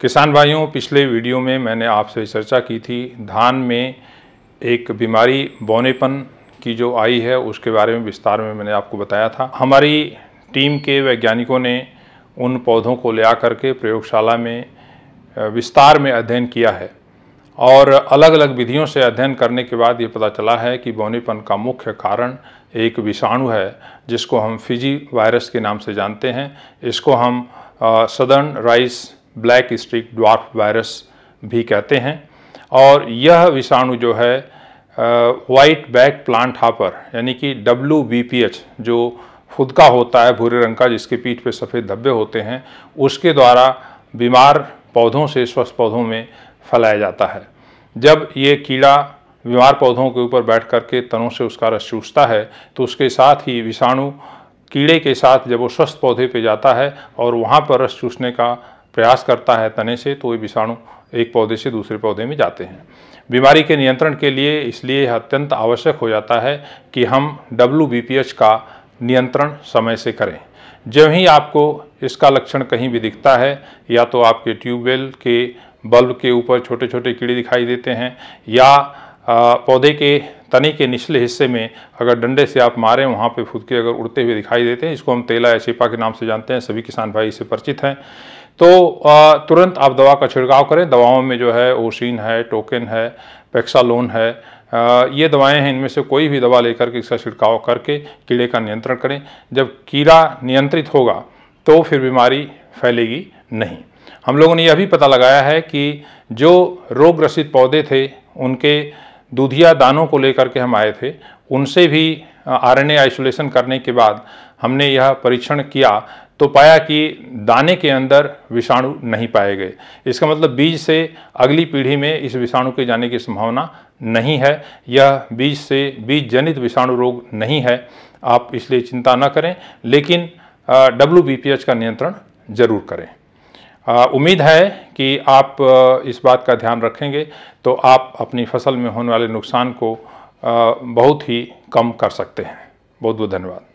किसान भाइयों पिछले वीडियो में मैंने आपसे चर्चा की थी धान में एक बीमारी बौनेपन की जो आई है उसके बारे में विस्तार में मैंने आपको बताया था हमारी टीम के वैज्ञानिकों ने उन पौधों को ले आकर के प्रयोगशाला में विस्तार में अध्ययन किया है और अलग अलग विधियों से अध्ययन करने के बाद ये पता चला है कि बौनेपन का मुख्य कारण एक विषाणु है जिसको हम फिजी वायरस के नाम से जानते हैं इसको हम southern rice black streak dwarf virus भी कहते हैं और यह विषाणु जो है वाइट बैक प्लांट हापर यानी कि डब्लू जो फुदका होता है भूरे रंग का जिसके पीठ पे सफ़ेद धब्बे होते हैं उसके द्वारा बीमार पौधों से स्वस्थ पौधों में फैलाया जाता है जब ये कीड़ा बीमार पौधों के ऊपर बैठ कर के तनों से उसका रस चूसता है तो उसके साथ ही विषाणु कीड़े के साथ जब वो स्वस्थ पौधे पे जाता है और वहाँ पर रस चूसने का प्रयास करता है तने से तो ये विषाणु एक पौधे से दूसरे पौधे में जाते हैं बीमारी के नियंत्रण के लिए इसलिए अत्यंत आवश्यक हो जाता है कि हम डब्ल्यू का नियंत्रण समय से करें जब ही आपको इसका लक्षण कहीं भी दिखता है या तो आपके ट्यूबवेल के बल्ब के ऊपर छोटे छोटे कीड़े दिखाई देते हैं या पौधे के तने के निचले हिस्से में अगर डंडे से आप मारें वहाँ पे फुदके अगर उड़ते हुए दिखाई देते हैं इसको हम तेला या छिपा के नाम से जानते हैं सभी किसान भाई इससे परिचित हैं तो तुरंत आप दवा का छिड़काव करें दवाओं में जो है ओसिन है टोकन है पैक्सालोन है ये दवाएं हैं इनमें से कोई भी दवा लेकर के इसका छिड़काव करके कीड़े का नियंत्रण करें जब कीड़ा नियंत्रित होगा तो फिर बीमारी फैलेगी नहीं हम लोगों ने यह भी पता लगाया है कि जो रोग ग्रसित पौधे थे उनके दूधिया दानों को लेकर के हम आए थे उनसे भी आरएनए आइसोलेशन करने के बाद हमने यह परीक्षण किया तो पाया कि दाने के अंदर विषाणु नहीं पाए गए इसका मतलब बीज से अगली पीढ़ी में इस विषाणु के जाने की संभावना नहीं है यह बीज से बीज जनित विषाणु रोग नहीं है आप इसलिए चिंता न करें लेकिन डब्ल्यू का नियंत्रण जरूर करें उम्मीद है कि आप इस बात का ध्यान रखेंगे तो आप अपनी फसल में होने वाले नुकसान को बहुत ही कम कर सकते हैं बहुत बहुत धन्यवाद